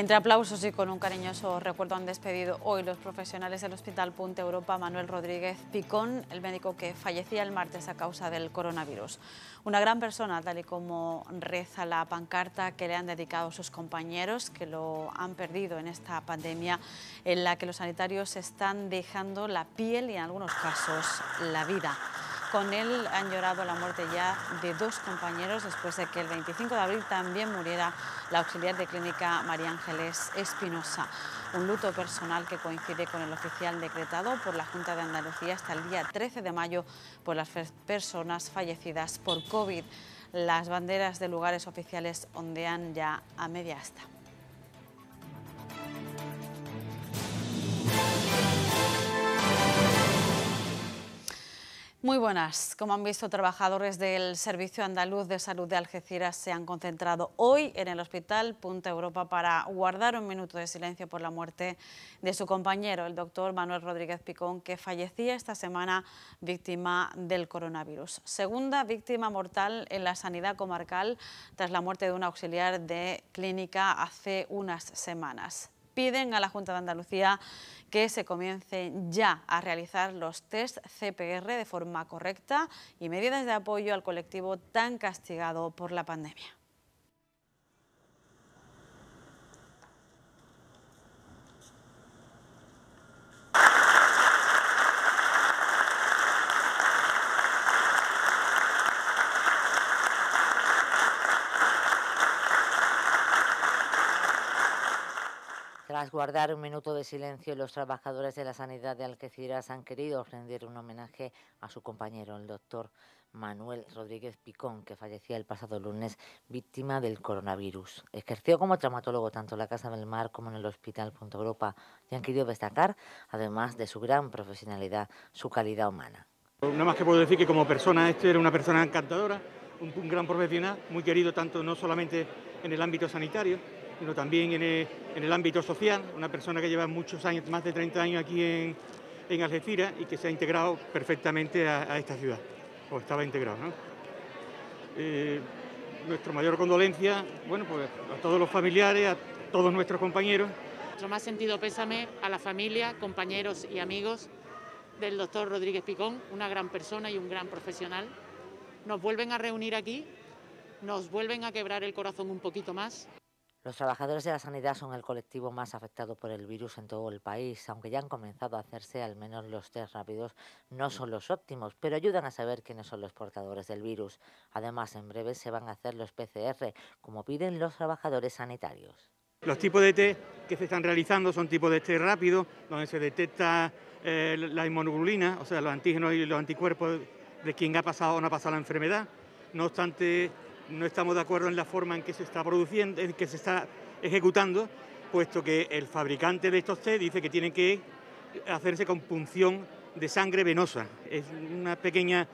Entre aplausos y con un cariñoso recuerdo han despedido hoy los profesionales del Hospital Punta Europa Manuel Rodríguez Picón, el médico que fallecía el martes a causa del coronavirus. Una gran persona, tal y como reza la pancarta que le han dedicado sus compañeros, que lo han perdido en esta pandemia en la que los sanitarios están dejando la piel y en algunos casos la vida. Con él han llorado la muerte ya de dos compañeros después de que el 25 de abril también muriera la auxiliar de clínica María Ángeles Espinosa. Un luto personal que coincide con el oficial decretado por la Junta de Andalucía hasta el día 13 de mayo por las personas fallecidas por COVID. Las banderas de lugares oficiales ondean ya a media asta. Muy buenas. Como han visto, trabajadores del Servicio Andaluz de Salud de Algeciras se han concentrado hoy en el Hospital Punta Europa para guardar un minuto de silencio por la muerte de su compañero, el doctor Manuel Rodríguez Picón, que fallecía esta semana víctima del coronavirus. Segunda víctima mortal en la sanidad comarcal tras la muerte de un auxiliar de clínica hace unas semanas piden a la Junta de Andalucía que se comiencen ya a realizar los test CPR de forma correcta y medidas de apoyo al colectivo tan castigado por la pandemia. guardar un minuto de silencio, los trabajadores de la sanidad de Algeciras han querido rendir un homenaje a su compañero, el doctor Manuel Rodríguez Picón, que fallecía el pasado lunes víctima del coronavirus. Ejerció como traumatólogo tanto en la Casa del Mar como en el Hospital Punto Europa y han querido destacar, además de su gran profesionalidad, su calidad humana. Nada más que puedo decir que como persona, este era una persona encantadora, un gran profesional, muy querido tanto no solamente en el ámbito sanitario, sino también en el, ámbito social, una persona que lleva muchos años, más de 30 años aquí en, Algeciras y que se ha integrado perfectamente a, esta ciudad, o estaba integrado. ¿no? Eh, nuestra mayor condolencia, bueno, pues a todos los familiares, a todos nuestros compañeros. Nuestro más sentido pésame a la familia, compañeros y amigos del doctor Rodríguez Picón, una gran persona y un gran profesional. Nos vuelven a reunir aquí, nos vuelven a quebrar el corazón un poquito más los trabajadores de la sanidad son el colectivo más afectado por el virus en todo el país, aunque ya han comenzado a hacerse al menos los test rápidos, no son los óptimos, pero ayudan a saber quiénes son los portadores del virus. Además, en breve se van a hacer los PCR, como piden los trabajadores sanitarios. Los tipos de test que se están realizando son tipos de test rápido, donde se detecta eh, la inmunoglobulina, o sea, los antígenos y los anticuerpos de quien ha pasado o no ha pasado la enfermedad. No obstante, no estamos de acuerdo en la forma en que se está produciendo, en que se está ejecutando, puesto que el fabricante de estos test dice que tiene que hacerse con punción de sangre venosa. Es una pequeña,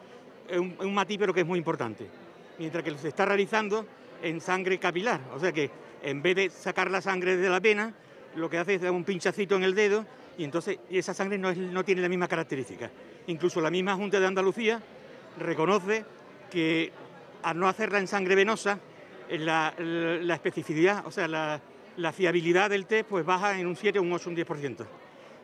un, un pero que es muy importante. Mientras que se está realizando en sangre capilar, o sea que en vez de sacar la sangre de la vena, lo que hace es dar un pinchacito en el dedo y entonces esa sangre no, no tiene la misma característica. Incluso la misma Junta de Andalucía reconoce que al no hacerla en sangre venosa, la, especificidad, o sea, la, fiabilidad del test, pues baja en un 7, un 8, un 10%.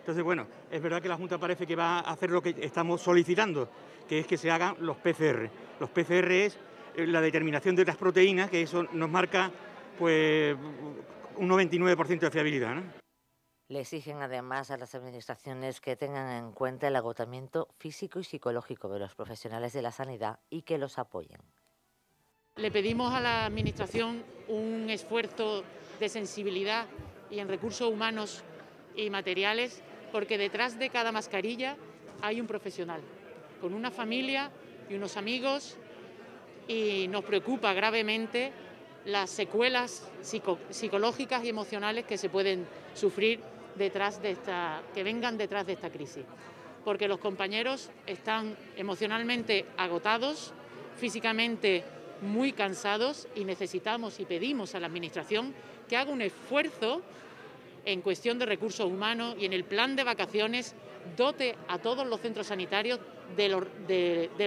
Entonces, bueno, es verdad que la Junta parece que va a hacer lo que estamos solicitando, que es que se hagan los PCR. Los PCR es eh, la determinación de las proteínas, que eso nos marca pues un 99% de fiabilidad. Le exigen además a las administraciones que tengan en cuenta el agotamiento físico y psicológico de los profesionales de la sanidad y que los apoyen. Le pedimos a la Administración un esfuerzo de sensibilidad y en recursos humanos y materiales, porque detrás de cada mascarilla hay un profesional, con una familia y unos amigos, y nos preocupa gravemente las secuelas psicológicas y emocionales que se pueden sufrir detrás de esta, que vengan detrás de esta crisis, porque los compañeros están emocionalmente agotados, físicamente muy cansados y necesitamos y pedimos a la Administración que haga un esfuerzo en cuestión de recursos humanos y en el plan de vacaciones dote a todos los centros sanitarios de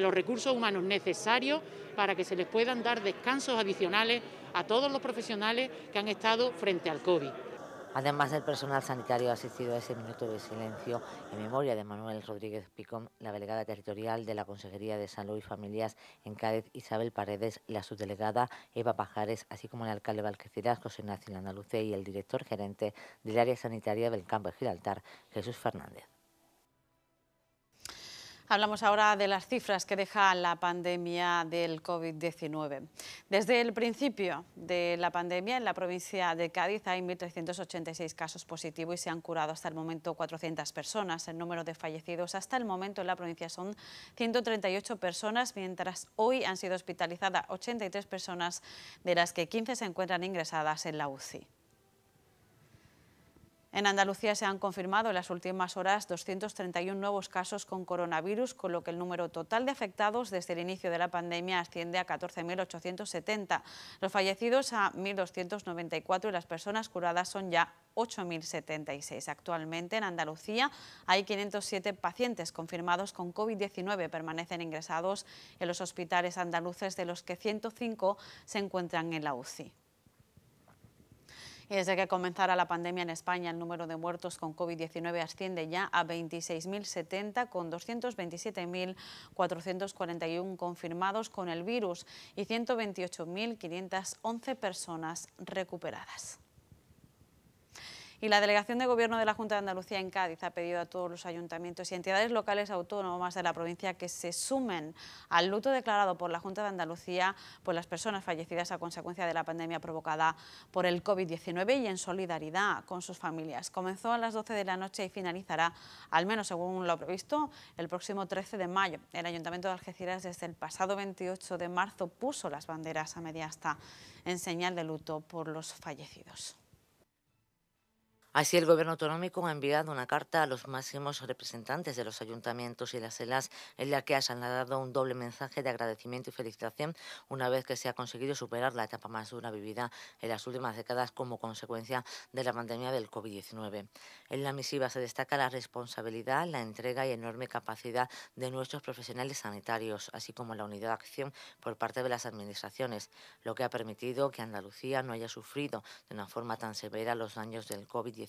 los, recursos humanos necesarios para que se les puedan dar descansos adicionales a todos los profesionales que han estado frente al COVID. Además, el personal sanitario ha asistido a ese minuto de silencio en memoria de Manuel Rodríguez Picón, la delegada territorial de la Consejería de Salud y Familias en Cádiz, Isabel Paredes, la subdelegada Eva Pajares, así como el alcalde de José Ignacio Andaluce, y el director gerente del área sanitaria del campo de Gibraltar, Jesús Fernández. Hablamos ahora de las cifras que deja la pandemia del COVID-19. Desde el principio de la pandemia en la provincia de Cádiz hay 1.386 casos positivos y se han curado hasta el momento 400 personas. El número de fallecidos hasta el momento en la provincia son 138 personas, mientras hoy han sido hospitalizadas 83 personas, de las que 15 se encuentran ingresadas en la UCI. En Andalucía se han confirmado en las últimas horas 231 nuevos casos con coronavirus, con lo que el número total de afectados desde el inicio de la pandemia asciende a 14.870. Los fallecidos a 1.294 y las personas curadas son ya 8.076. Actualmente en Andalucía hay 507 pacientes confirmados con COVID-19. Permanecen ingresados en los hospitales andaluces, de los que 105 se encuentran en la UCI desde que comenzara la pandemia en España, el número de muertos con COVID-19 asciende ya a 26.070, con 227.441 confirmados con el virus y 128.511 personas recuperadas. Y la Delegación de Gobierno de la Junta de Andalucía en Cádiz ha pedido a todos los ayuntamientos y entidades locales autónomas de la provincia que se sumen al luto declarado por la Junta de Andalucía por las personas fallecidas a consecuencia de la pandemia provocada por el COVID-19 y en solidaridad con sus familias. Comenzó a las 12 de la noche y finalizará, al menos según lo previsto, el próximo 13 de mayo. El Ayuntamiento de Algeciras desde el pasado 28 de marzo puso las banderas a mediasta en señal de luto por los fallecidos. Así, el Gobierno autonómico ha enviado una carta a los máximos representantes de los ayuntamientos y las ELAS en la que ha dado un doble mensaje de agradecimiento y felicitación una vez que se ha conseguido superar la etapa más dura vivida en las últimas décadas como consecuencia de la pandemia del COVID-19. En la misiva se destaca la responsabilidad, la entrega y enorme capacidad de nuestros profesionales sanitarios, así como la unidad de acción por parte de las administraciones, lo que ha permitido que Andalucía no haya sufrido de una forma tan severa los daños del COVID-19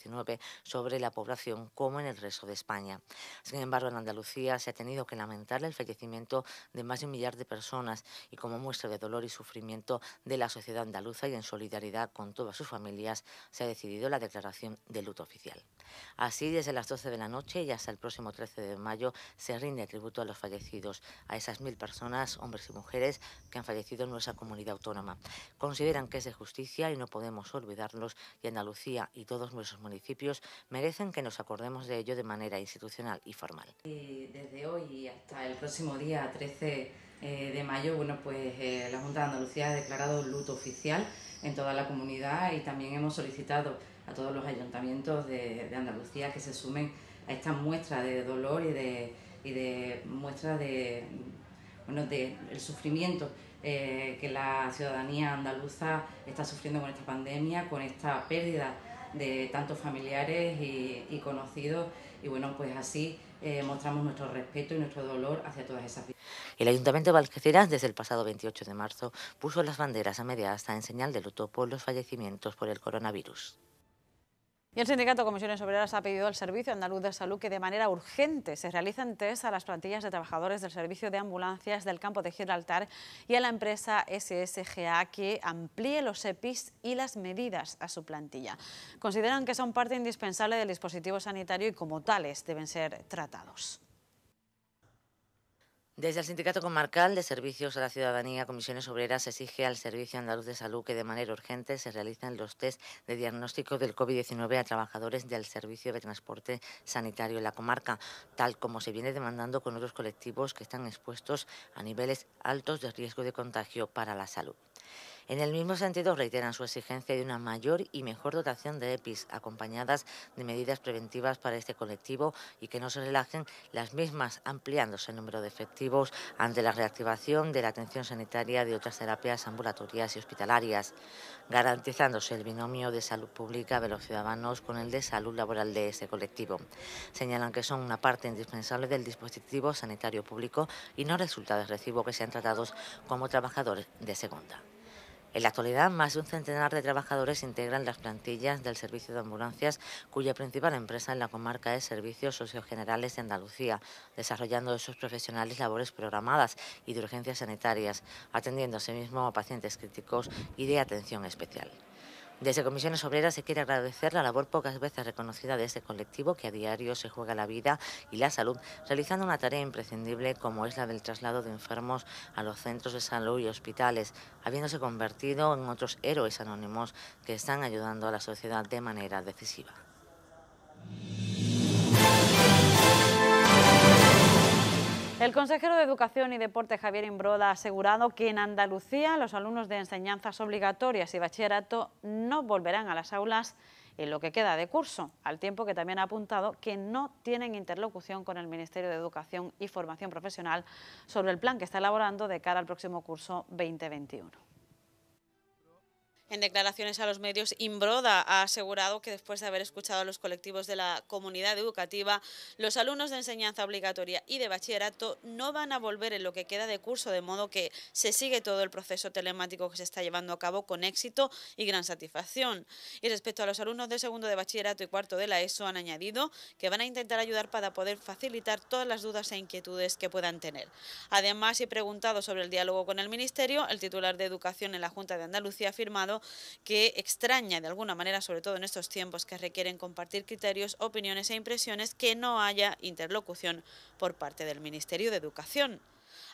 sobre la población como en el resto de España. Sin embargo, en Andalucía se ha tenido que lamentar el fallecimiento de más de un millar de personas y como muestra de dolor y sufrimiento de la sociedad andaluza y en solidaridad con todas sus familias, se ha decidido la declaración de luto oficial. Así, desde las 12 de la noche y hasta el próximo 13 de mayo se rinde tributo a los fallecidos, a esas mil personas, hombres y mujeres, que han fallecido en nuestra comunidad autónoma. Consideran que es de justicia y no podemos olvidarlos y Andalucía y todos nuestros municipios merecen que nos acordemos de ello de manera institucional y formal. desde hoy hasta el próximo día 13 eh, de mayo, bueno, pues eh, la Junta de Andalucía ha declarado luto oficial en toda la comunidad y también hemos solicitado a todos los ayuntamientos de, Andalucía que se sumen a esta muestra de dolor y de, muestra de, el sufrimiento eh, que la ciudadanía andaluza está sufriendo con esta pandemia, con esta pérdida de tantos familiares y, conocidos. Y bueno, pues así eh, mostramos nuestro respeto y nuestro dolor hacia todas esas víctimas. El Ayuntamiento de Valqueceras, desde el pasado 28 de marzo, puso las banderas a media hasta en señal de luto por los fallecimientos por el coronavirus. Y el sindicato Comisiones Obreras ha pedido al Servicio Andaluz de Salud que de manera urgente se realicen test a las plantillas de trabajadores del servicio de ambulancias del campo de Gibraltar y a la empresa SSGA que amplíe los EPIs y las medidas a su plantilla. Consideran que son parte indispensable del dispositivo sanitario y como tales deben ser tratados. Desde el Sindicato Comarcal de Servicios a la Ciudadanía, Comisiones Obreras exige al Servicio Andaluz de Salud que de manera urgente se realicen los test de diagnóstico del COVID-19 a trabajadores del Servicio de Transporte Sanitario en la comarca, tal como se viene demandando con otros colectivos que están expuestos a niveles altos de riesgo de contagio para la salud. En el mismo sentido, reiteran su exigencia de una mayor y mejor dotación de EPIs, acompañadas de medidas preventivas para este colectivo y que no se relajen las mismas, ampliándose el número de efectivos ante la reactivación de la atención sanitaria de otras terapias ambulatorias y hospitalarias, garantizándose el binomio de salud pública de los ciudadanos con el de salud laboral de este colectivo. Señalan que son una parte indispensable del dispositivo sanitario público y no resulta de recibo que sean tratados como trabajadores de segunda. En la actualidad, más de un centenar de trabajadores integran las plantillas del servicio de ambulancias, cuya principal empresa en la comarca es Servicios Generales de Andalucía, desarrollando sus profesionales labores programadas y de urgencias sanitarias, atendiendo asimismo a pacientes críticos y de atención especial. Desde Comisiones Obreras se quiere agradecer la labor pocas veces reconocida de este colectivo que a diario se juega la vida y la salud, realizando una tarea imprescindible como es la del traslado de enfermos a los centros de salud y hospitales, habiéndose convertido en otros héroes anónimos que están ayudando a la sociedad de manera decisiva. El consejero de Educación y Deporte Javier Imbroda ha asegurado que en Andalucía los alumnos de enseñanzas obligatorias y bachillerato no volverán a las aulas en lo que queda de curso, al tiempo que también ha apuntado que no tienen interlocución con el Ministerio de Educación y Formación Profesional sobre el plan que está elaborando de cara al próximo curso 2021. En declaraciones a los medios, Imbroda ha asegurado que después de haber escuchado a los colectivos de la comunidad educativa, los alumnos de enseñanza obligatoria y de bachillerato no van a volver en lo que queda de curso, de modo que se sigue todo el proceso telemático que se está llevando a cabo con éxito y gran satisfacción. Y respecto a los alumnos de segundo de bachillerato y cuarto de la ESO, han añadido que van a intentar ayudar para poder facilitar todas las dudas e inquietudes que puedan tener. Además, y preguntado sobre el diálogo con el Ministerio, el titular de Educación en la Junta de Andalucía ha afirmado que extraña de alguna manera, sobre todo en estos tiempos que requieren compartir criterios, opiniones e impresiones, que no haya interlocución por parte del Ministerio de Educación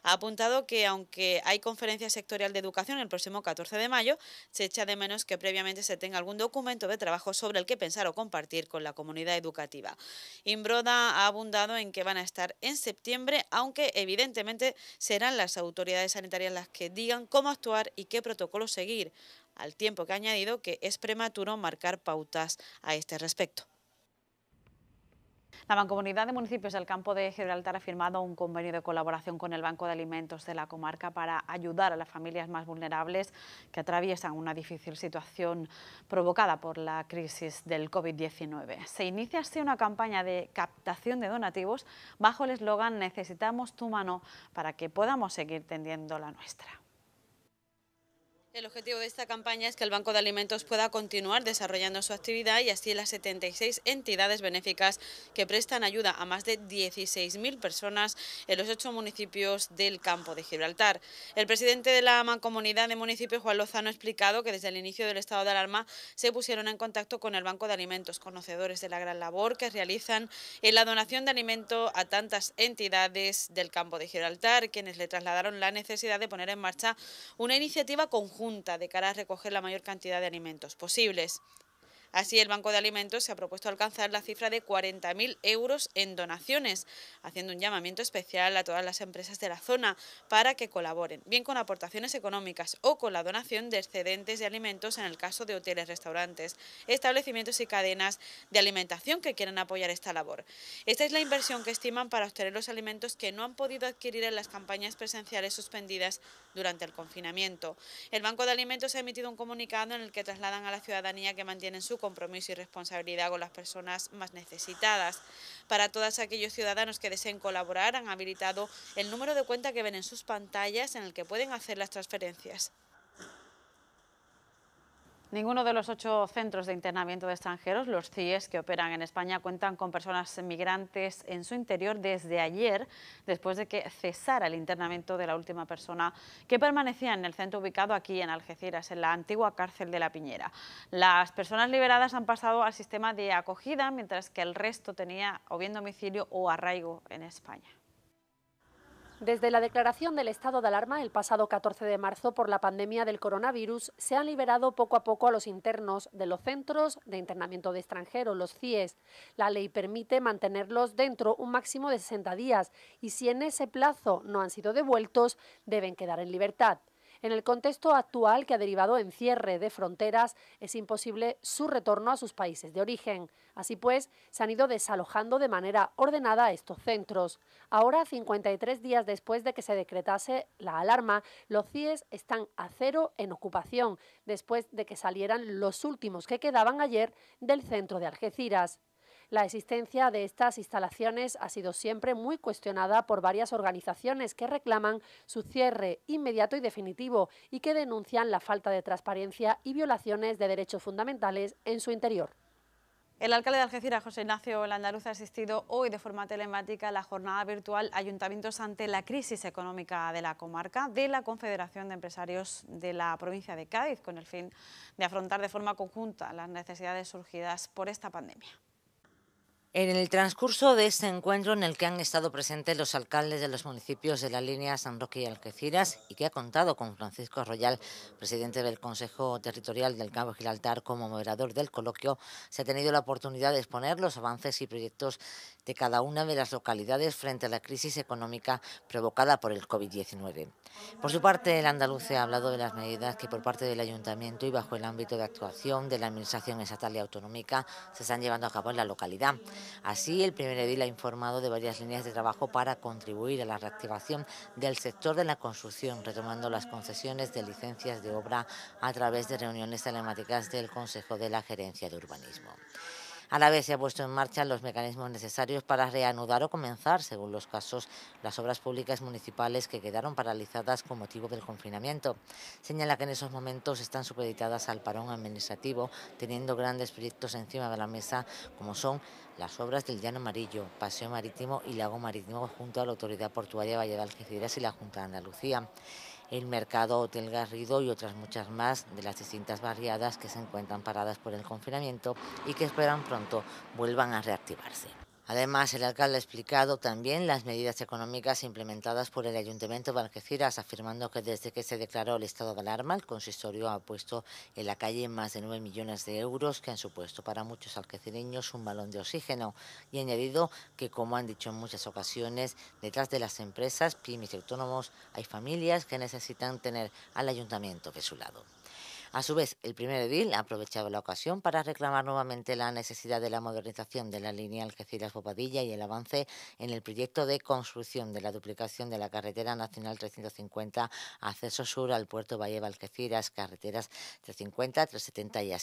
ha apuntado que aunque hay conferencia sectorial de educación el próximo 14 de mayo, se echa de menos que previamente se tenga algún documento de trabajo sobre el que pensar o compartir con la comunidad educativa. Imbroda ha abundado en que van a estar en septiembre, aunque evidentemente serán las autoridades sanitarias las que digan cómo actuar y qué protocolo seguir al tiempo que ha añadido que es prematuro marcar pautas a este respecto. La Mancomunidad de Municipios del Campo de Gibraltar ha firmado un convenio de colaboración con el Banco de Alimentos de la comarca para ayudar a las familias más vulnerables que atraviesan una difícil situación provocada por la crisis del COVID-19. Se inicia así una campaña de captación de donativos bajo el eslogan Necesitamos tu mano para que podamos seguir tendiendo la nuestra. El objetivo de esta campaña es que el Banco de Alimentos pueda continuar desarrollando su actividad y así las 76 entidades benéficas que prestan ayuda a más de 16.000 personas en los ocho municipios del campo de Gibraltar. El presidente de la Mancomunidad de Municipios, Juan Lozano, ha explicado que desde el inicio del estado de alarma se pusieron en contacto con el Banco de Alimentos, conocedores de la gran labor que realizan en la donación de alimento a tantas entidades del campo de Gibraltar, quienes le trasladaron la necesidad de poner en marcha una iniciativa conjunta de cara a recoger la mayor cantidad de alimentos posibles. Así, el Banco de Alimentos se ha propuesto alcanzar la cifra de 40.000 euros en donaciones, haciendo un llamamiento especial a todas las empresas de la zona para que colaboren, bien con aportaciones económicas o con la donación de excedentes de alimentos en el caso de hoteles, restaurantes, establecimientos y cadenas de alimentación que quieran apoyar esta labor. Esta es la inversión que estiman para obtener los alimentos que no han podido adquirir en las campañas presenciales suspendidas durante el confinamiento. El Banco de Alimentos ha emitido un comunicado en el que trasladan a la ciudadanía que mantienen su compromiso y responsabilidad con las personas más necesitadas. Para todos aquellos ciudadanos que deseen colaborar, han habilitado el número de cuenta que ven en sus pantallas en el que pueden hacer las transferencias. Ninguno de los ocho centros de internamiento de extranjeros, los CIES, que operan en España, cuentan con personas migrantes en su interior desde ayer, después de que cesara el internamiento de la última persona que permanecía en el centro ubicado aquí en Algeciras, en la antigua cárcel de La Piñera. Las personas liberadas han pasado al sistema de acogida, mientras que el resto tenía o bien domicilio o arraigo en España. Desde la declaración del estado de alarma el pasado 14 de marzo por la pandemia del coronavirus, se han liberado poco a poco a los internos de los centros de internamiento de extranjeros, los CIES. La ley permite mantenerlos dentro un máximo de 60 días y si en ese plazo no han sido devueltos, deben quedar en libertad. En el contexto actual que ha derivado en cierre de fronteras, es imposible su retorno a sus países de origen. Así pues, se han ido desalojando de manera ordenada estos centros. Ahora, 53 días después de que se decretase la alarma, los CIES están a cero en ocupación, después de que salieran los últimos que quedaban ayer del centro de Algeciras. La existencia de estas instalaciones ha sido siempre muy cuestionada por varias organizaciones que reclaman su cierre inmediato y definitivo y que denuncian la falta de transparencia y violaciones de derechos fundamentales en su interior. El alcalde de Algeciras, José Ignacio Landaluz, ha asistido hoy de forma telemática a la jornada virtual Ayuntamientos ante la crisis económica de la comarca de la Confederación de Empresarios de la provincia de Cádiz, con el fin de afrontar de forma conjunta las necesidades surgidas por esta pandemia. En el transcurso de este encuentro en el que han estado presentes los alcaldes de los municipios de la línea San Roque y Algeciras y que ha contado con Francisco Royal, presidente del Consejo Territorial del Cabo Gilaltar, como moderador del coloquio, se ha tenido la oportunidad de exponer los avances y proyectos de cada una de las localidades frente a la crisis económica provocada por el COVID-19. Por su parte, el andaluz ha hablado de las medidas que por parte del Ayuntamiento y bajo el ámbito de actuación de la Administración Estatal y Autonómica se están llevando a cabo en la localidad. Así, el primer edil ha informado de varias líneas de trabajo para contribuir a la reactivación del sector de la construcción, retomando las concesiones de licencias de obra a través de reuniones telemáticas del Consejo de la Gerencia de Urbanismo. A la vez se han puesto en marcha los mecanismos necesarios para reanudar o comenzar, según los casos, las obras públicas municipales que quedaron paralizadas con motivo del confinamiento. Señala que en esos momentos están supeditadas al parón administrativo, teniendo grandes proyectos encima de la mesa, como son las obras del Llano Amarillo, Paseo Marítimo y Lago Marítimo junto a la Autoridad Portuaria Valle de Algeciras y la Junta de Andalucía el mercado Hotel Garrido y otras muchas más de las distintas barriadas que se encuentran paradas por el confinamiento y que esperan pronto vuelvan a reactivarse. Además, el alcalde ha explicado también las medidas económicas implementadas por el Ayuntamiento de Algeciras, afirmando que desde que se declaró el estado de alarma, el consistorio ha puesto en la calle más de 9 millones de euros que han supuesto para muchos alquecireños un balón de oxígeno y ha añadido que, como han dicho en muchas ocasiones, detrás de las empresas, pymes y autónomos hay familias que necesitan tener al Ayuntamiento de su lado. A su vez, el primer edil aprovechado la ocasión para reclamar nuevamente la necesidad de la modernización de la línea Algeciras-Bobadilla y el avance en el proyecto de construcción de la duplicación de la carretera nacional 350 acceso sur al puerto Valle Algeciras, carreteras 350, 370 y a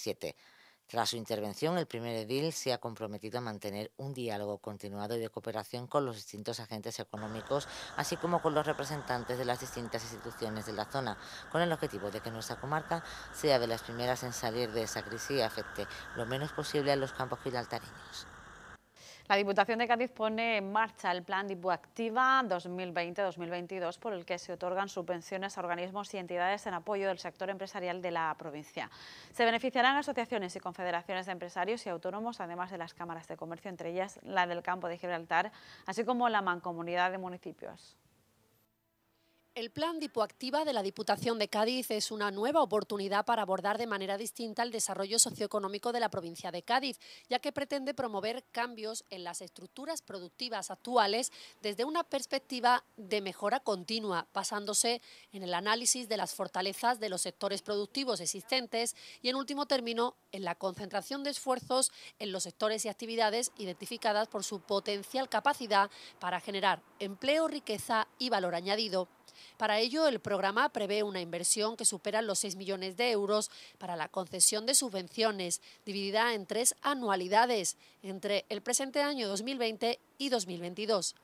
tras su intervención, el primer edil se ha comprometido a mantener un diálogo continuado y de cooperación con los distintos agentes económicos, así como con los representantes de las distintas instituciones de la zona, con el objetivo de que nuestra comarca sea de las primeras en salir de esa crisis y afecte lo menos posible a los campos gilaltareños. La Diputación de Cádiz pone en marcha el Plan Dipuactiva 2020-2022 por el que se otorgan subvenciones a organismos y entidades en apoyo del sector empresarial de la provincia. Se beneficiarán asociaciones y confederaciones de empresarios y autónomos, además de las cámaras de comercio, entre ellas la del campo de Gibraltar, así como la mancomunidad de municipios. El plan Dipoactiva de la Diputación de Cádiz es una nueva oportunidad para abordar de manera distinta el desarrollo socioeconómico de la provincia de Cádiz, ya que pretende promover cambios en las estructuras productivas actuales desde una perspectiva de mejora continua, basándose en el análisis de las fortalezas de los sectores productivos existentes y, en último término, en la concentración de esfuerzos en los sectores y actividades identificadas por su potencial capacidad para generar empleo, riqueza y valor añadido para ello, el programa prevé una inversión que supera los 6 millones de euros para la concesión de subvenciones, dividida en tres anualidades, entre el presente año 2020 y 2022.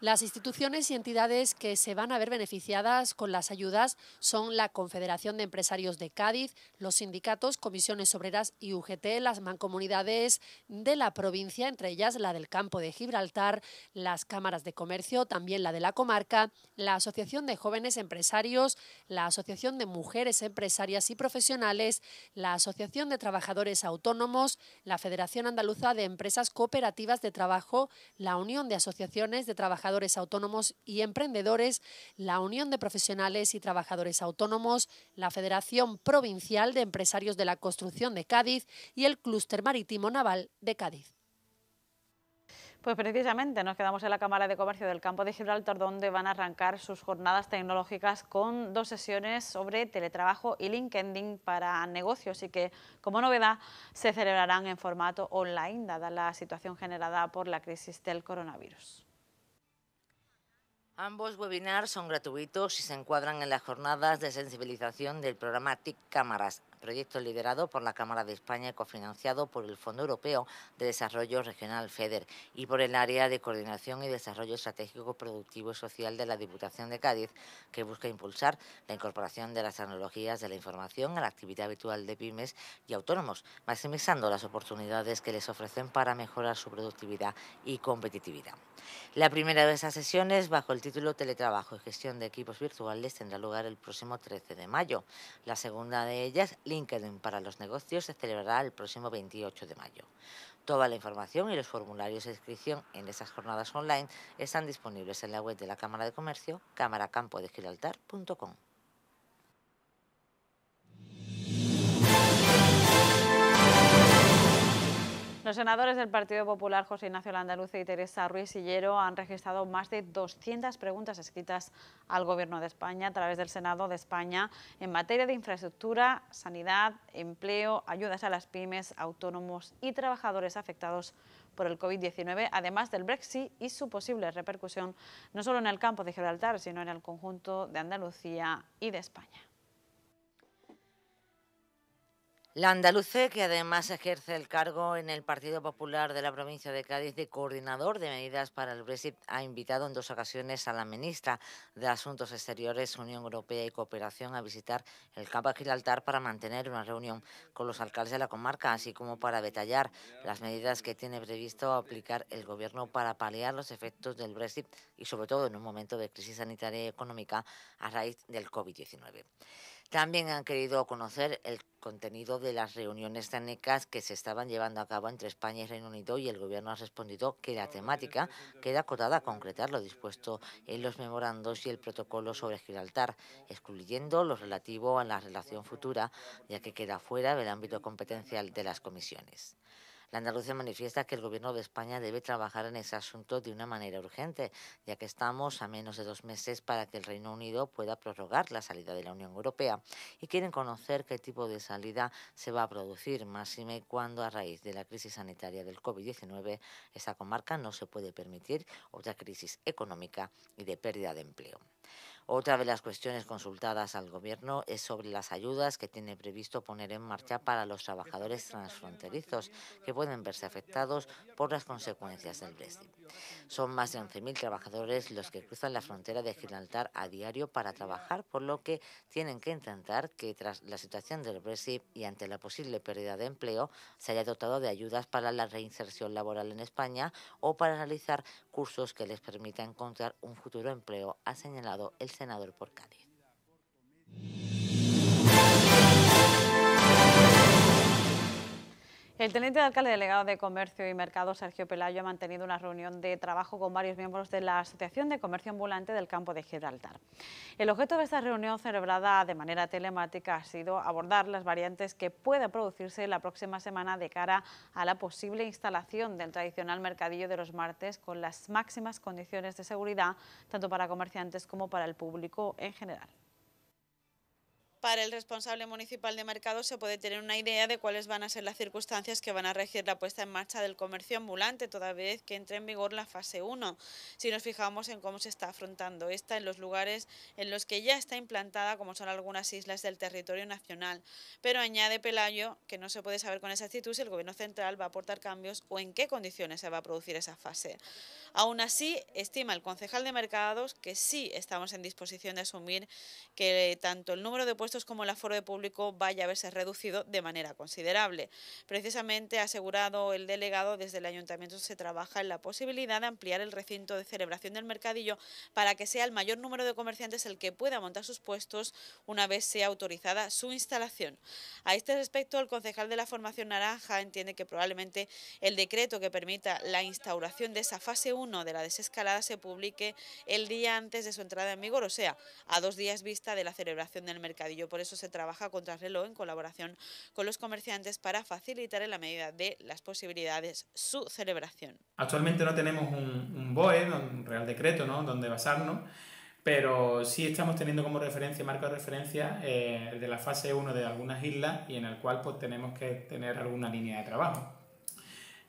Las instituciones y entidades que se van a ver beneficiadas con las ayudas son la Confederación de Empresarios de Cádiz, los sindicatos, comisiones obreras y UGT, las mancomunidades de la provincia, entre ellas la del campo de Gibraltar, las cámaras de comercio, también la de la comarca, la Asociación de Jóvenes Empresarios, la Asociación de Mujeres Empresarias y Profesionales, la Asociación de Trabajadores Autónomos, la Federación Andaluza de Empresas Cooperativas de Trabajo, la Unión de Asociaciones de Trabajadores trabajadores autónomos y emprendedores, la Unión de Profesionales y Trabajadores Autónomos, la Federación Provincial de Empresarios de la Construcción de Cádiz y el Clúster Marítimo Naval de Cádiz. Pues precisamente nos quedamos en la Cámara de Comercio del Campo de Gibraltar, donde van a arrancar sus jornadas tecnológicas con dos sesiones sobre teletrabajo y LinkedIn para negocios y que, como novedad, se celebrarán en formato online, dada la situación generada por la crisis del coronavirus. Ambos webinars son gratuitos y se encuadran en las jornadas de sensibilización del programa TIC Cámaras proyecto liderado por la Cámara de España y cofinanciado por el Fondo Europeo de Desarrollo Regional FEDER y por el Área de Coordinación y Desarrollo Estratégico, Productivo y Social de la Diputación de Cádiz, que busca impulsar la incorporación de las tecnologías de la información a la actividad habitual de pymes y autónomos, maximizando las oportunidades que les ofrecen para mejorar su productividad y competitividad. La primera de esas sesiones, bajo el título Teletrabajo y Gestión de Equipos Virtuales, tendrá lugar el próximo 13 de mayo. La segunda de ellas, LinkedIn para los negocios se celebrará el próximo 28 de mayo. Toda la información y los formularios de inscripción en esas jornadas online están disponibles en la web de la Cámara de Comercio, Gibraltar.com. Los senadores del Partido Popular, José Ignacio Landaluce y Teresa Ruiz Sillero, han registrado más de 200 preguntas escritas al Gobierno de España a través del Senado de España en materia de infraestructura, sanidad, empleo, ayudas a las pymes, autónomos y trabajadores afectados por el COVID-19, además del Brexit y su posible repercusión no solo en el campo de Gibraltar, sino en el conjunto de Andalucía y de España. La andaluce, que además ejerce el cargo en el Partido Popular de la provincia de Cádiz de coordinador de medidas para el Brexit, ha invitado en dos ocasiones a la ministra de Asuntos Exteriores, Unión Europea y Cooperación a visitar el campo de para mantener una reunión con los alcaldes de la comarca, así como para detallar las medidas que tiene previsto aplicar el Gobierno para paliar los efectos del Brexit y, sobre todo, en un momento de crisis sanitaria y económica a raíz del COVID-19. También han querido conocer el contenido de las reuniones técnicas que se estaban llevando a cabo entre España y Reino Unido y el Gobierno ha respondido que la temática queda acotada a concretar lo dispuesto en los memorandos y el protocolo sobre Gibraltar, excluyendo lo relativo a la relación futura, ya que queda fuera del ámbito competencial de las comisiones. La Andalucía manifiesta que el Gobierno de España debe trabajar en ese asunto de una manera urgente, ya que estamos a menos de dos meses para que el Reino Unido pueda prorrogar la salida de la Unión Europea y quieren conocer qué tipo de salida se va a producir, más máxime cuando a raíz de la crisis sanitaria del COVID-19 esta comarca no se puede permitir otra crisis económica y de pérdida de empleo. Otra de las cuestiones consultadas al Gobierno es sobre las ayudas que tiene previsto poner en marcha para los trabajadores transfronterizos que pueden verse afectados por las consecuencias del Brexit. Son más de 11.000 trabajadores los que cruzan la frontera de Gibraltar a diario para trabajar, por lo que tienen que intentar que tras la situación del Brexit y ante la posible pérdida de empleo se haya dotado de ayudas para la reinserción laboral en España o para realizar cursos que les permita encontrar un futuro empleo, ha señalado el senador por Cádiz. El teniente de alcalde delegado de Comercio y Mercado, Sergio Pelayo, ha mantenido una reunión de trabajo con varios miembros de la Asociación de Comercio Ambulante del Campo de Gibraltar. El objeto de esta reunión, celebrada de manera telemática, ha sido abordar las variantes que pueda producirse la próxima semana de cara a la posible instalación del tradicional mercadillo de los martes con las máximas condiciones de seguridad, tanto para comerciantes como para el público en general para el responsable municipal de mercados se puede tener una idea de cuáles van a ser las circunstancias que van a regir la puesta en marcha del comercio ambulante, toda vez que entre en vigor la fase 1. Si nos fijamos en cómo se está afrontando esta en los lugares en los que ya está implantada, como son algunas islas del territorio nacional. Pero añade Pelayo que no se puede saber con exactitud si el gobierno central va a aportar cambios o en qué condiciones se va a producir esa fase. Aún así, estima el concejal de mercados que sí estamos en disposición de asumir que tanto el número de puestos como el aforo de público vaya a verse reducido de manera considerable. Precisamente, ha asegurado el delegado, desde el ayuntamiento se trabaja en la posibilidad de ampliar el recinto de celebración del mercadillo para que sea el mayor número de comerciantes el que pueda montar sus puestos una vez sea autorizada su instalación. A este respecto, el concejal de la formación naranja entiende que probablemente el decreto que permita la instauración de esa fase 1 de la desescalada se publique el día antes de su entrada en vigor, o sea, a dos días vista de la celebración del mercadillo por eso se trabaja contra reloj en colaboración con los comerciantes para facilitar en la medida de las posibilidades su celebración. Actualmente no tenemos un, BOE, un Real Decreto, ¿no? donde basarnos, pero sí estamos teniendo como referencia, marco de referencia, el eh, de la fase 1 de algunas islas y en el cual pues, tenemos que tener alguna línea de trabajo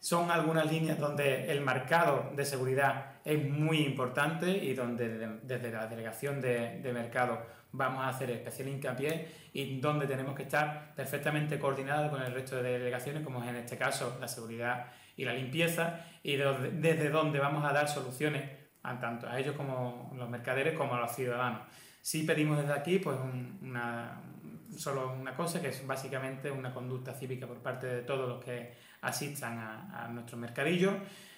son algunas líneas donde el mercado de seguridad es muy importante y donde desde la delegación de mercado vamos a hacer especial hincapié y donde tenemos que estar perfectamente coordinados con el resto de delegaciones, como es en este caso la seguridad y la limpieza, y desde donde vamos a dar soluciones tanto a ellos como los mercaderes como a los ciudadanos. Si pedimos desde aquí pues una, solo una cosa, que es básicamente una conducta cívica por parte de todos los que asistan a, nuestro nuestros mercadillos,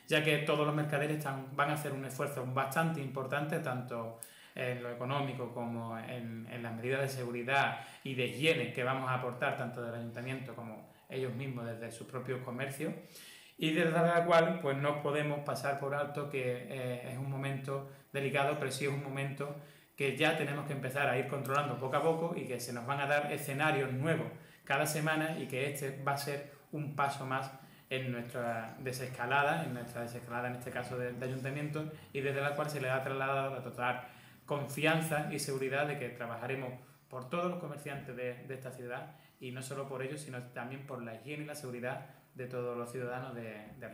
ya que todos los mercaderes van a hacer un esfuerzo bastante importante, tanto en lo económico como en, en las medidas de seguridad y de higiene que vamos a aportar tanto del ayuntamiento como ellos mismos desde sus propios comercios y desde la cual pues no podemos pasar por alto que eh, es un momento delicado, pero sí es un momento que ya tenemos que empezar a ir controlando poco a poco y que se nos van a dar escenarios nuevos cada semana y que este va a ser un paso más en nuestra desescalada, en nuestra desescalada en este caso de, ayuntamiento y desde la cual se le ha trasladado a total confianza y seguridad de que trabajaremos por todos los comerciantes de, esta ciudad y no solo por ellos, sino también por la higiene y la seguridad de todos los ciudadanos de, de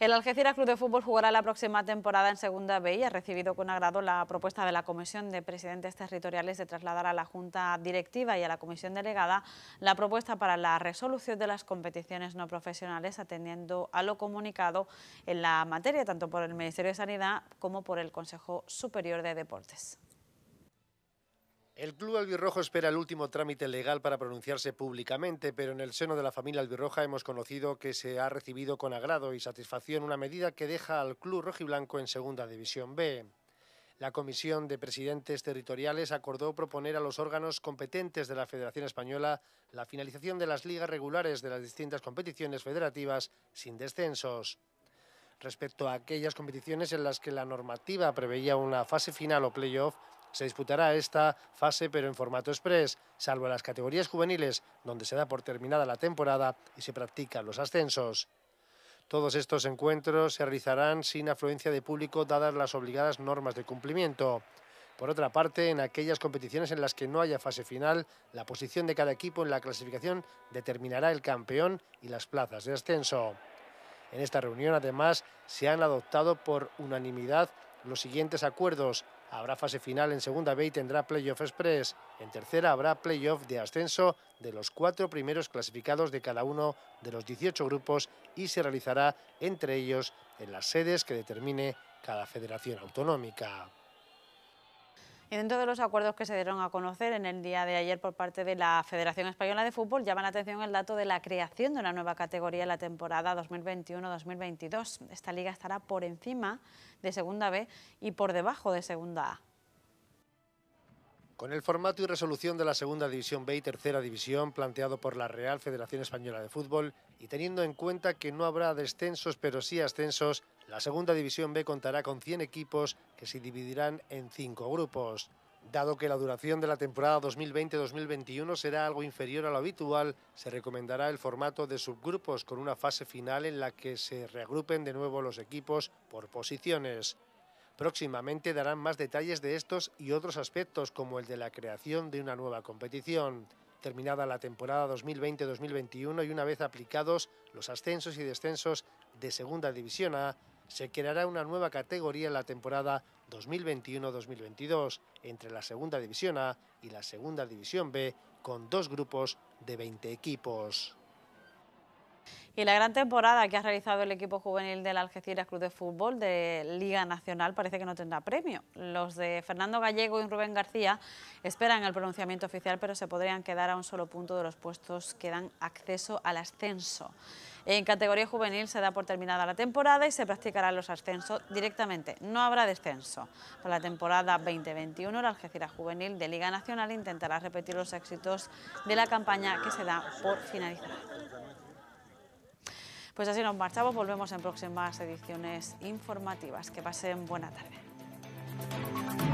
El Algeciras Club de Fútbol jugará la próxima temporada en Segunda B y ha recibido con agrado la propuesta de la Comisión de Presidentes Territoriales de trasladar a la Junta Directiva y a la Comisión Delegada la propuesta para la resolución de las competiciones no profesionales atendiendo a lo comunicado en la materia tanto por el Ministerio de Sanidad como por el Consejo Superior de Deportes. El Club Albirrojo espera el último trámite legal para pronunciarse públicamente, pero en el seno de la familia albirroja hemos conocido que se ha recibido con agrado y satisfacción una medida que deja al Club Rojiblanco en Segunda División B. La Comisión de Presidentes Territoriales acordó proponer a los órganos competentes de la Federación Española la finalización de las ligas regulares de las distintas competiciones federativas sin descensos. Respecto a aquellas competiciones en las que la normativa preveía una fase final o playoff, se disputará esta fase pero en formato express, salvo en las categorías juveniles, donde se da por terminada la temporada y se practican los ascensos. Todos estos encuentros se realizarán sin afluencia de público dadas las obligadas normas de cumplimiento. Por otra parte, en aquellas competiciones en las que no haya fase final, la posición de cada equipo en la clasificación determinará el campeón y las plazas de ascenso. En esta reunión, además, se han adoptado por unanimidad los siguientes acuerdos Habrá fase final en segunda B y tendrá playoff express. En tercera habrá playoff de ascenso de los cuatro primeros clasificados de cada uno de los 18 grupos y se realizará entre ellos en las sedes que determine cada federación autonómica. Dentro de los acuerdos que se dieron a conocer en el día de ayer por parte de la Federación Española de Fútbol, llama la atención el dato de la creación de una nueva categoría en la temporada 2021-2022. Esta liga estará por encima de Segunda B y por debajo de Segunda A. Con el formato y resolución de la Segunda División B y Tercera División planteado por la Real Federación Española de Fútbol y teniendo en cuenta que no habrá descensos pero sí ascensos, la segunda división B contará con 100 equipos que se dividirán en cinco grupos. Dado que la duración de la temporada 2020-2021 será algo inferior a lo habitual, se recomendará el formato de subgrupos con una fase final en la que se reagrupen de nuevo los equipos por posiciones. Próximamente darán más detalles de estos y otros aspectos como el de la creación de una nueva competición. Terminada la temporada 2020-2021 y una vez aplicados los ascensos y descensos de Segunda División A, se creará una nueva categoría en la temporada 2021-2022 entre la Segunda División A y la Segunda División B con dos grupos de 20 equipos. Y la gran temporada que ha realizado el equipo juvenil del Algeciras Club de Fútbol de Liga Nacional parece que no tendrá premio. Los de Fernando Gallego y Rubén García esperan el pronunciamiento oficial, pero se podrían quedar a un solo punto de los puestos que dan acceso al ascenso. En categoría juvenil se da por terminada la temporada y se practicarán los ascensos directamente. No habrá descenso. Para la temporada 2021, el Algeciras Juvenil de Liga Nacional intentará repetir los éxitos de la campaña que se da por finalizada. Pues así nos marchamos, volvemos en próximas ediciones informativas. Que pasen buena tarde.